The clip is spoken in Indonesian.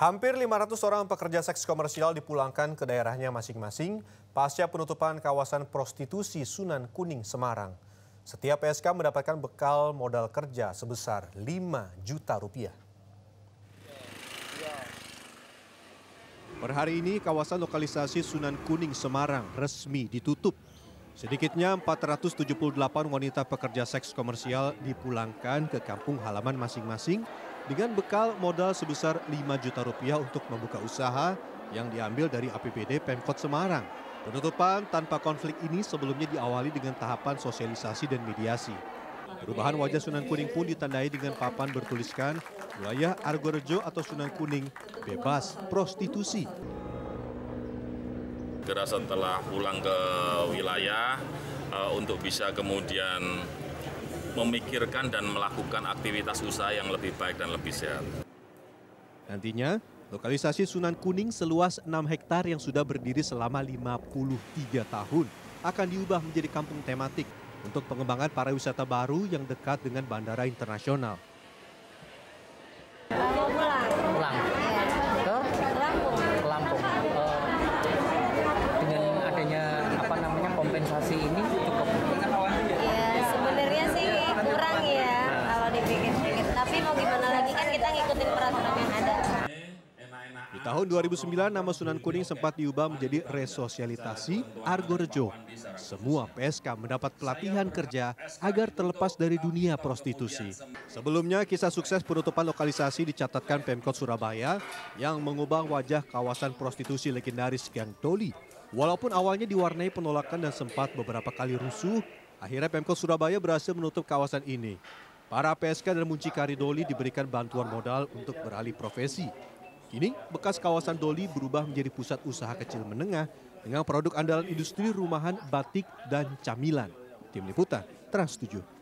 Hampir 500 orang pekerja seks komersial dipulangkan ke daerahnya masing-masing pasca penutupan kawasan prostitusi Sunan Kuning, Semarang. Setiap PSK mendapatkan bekal modal kerja sebesar 5 juta rupiah. Per hari ini kawasan lokalisasi Sunan Kuning, Semarang resmi ditutup Sedikitnya 478 wanita pekerja seks komersial dipulangkan ke kampung halaman masing-masing dengan bekal modal sebesar 5 juta rupiah untuk membuka usaha yang diambil dari APBD Pemkot Semarang. Penutupan tanpa konflik ini sebelumnya diawali dengan tahapan sosialisasi dan mediasi. Perubahan wajah Sunan Kuning pun ditandai dengan papan bertuliskan wilayah Argorejo atau Sunan Kuning bebas prostitusi segera setelah pulang ke wilayah uh, untuk bisa kemudian memikirkan dan melakukan aktivitas usaha yang lebih baik dan lebih sehat. Nantinya, lokalisasi Sunan Kuning seluas 6 hektar yang sudah berdiri selama 53 tahun akan diubah menjadi kampung tematik untuk pengembangan pariwisata baru yang dekat dengan bandara internasional. Di tahun 2009, nama Sunan Kuning sempat diubah menjadi resosialisasi Argorejo. Semua PSK mendapat pelatihan kerja agar terlepas dari dunia prostitusi. Sebelumnya, kisah sukses penutupan lokalisasi dicatatkan Pemkot Surabaya yang mengubah wajah kawasan prostitusi legendaris Gang Doli. Walaupun awalnya diwarnai penolakan dan sempat beberapa kali rusuh, akhirnya Pemkot Surabaya berhasil menutup kawasan ini. Para PSK dan muncikari Doli diberikan bantuan modal untuk beralih profesi Kini, bekas kawasan Doli berubah menjadi pusat usaha kecil menengah dengan produk andalan industri rumahan, batik, dan camilan. Tim Liputan, Trans 7.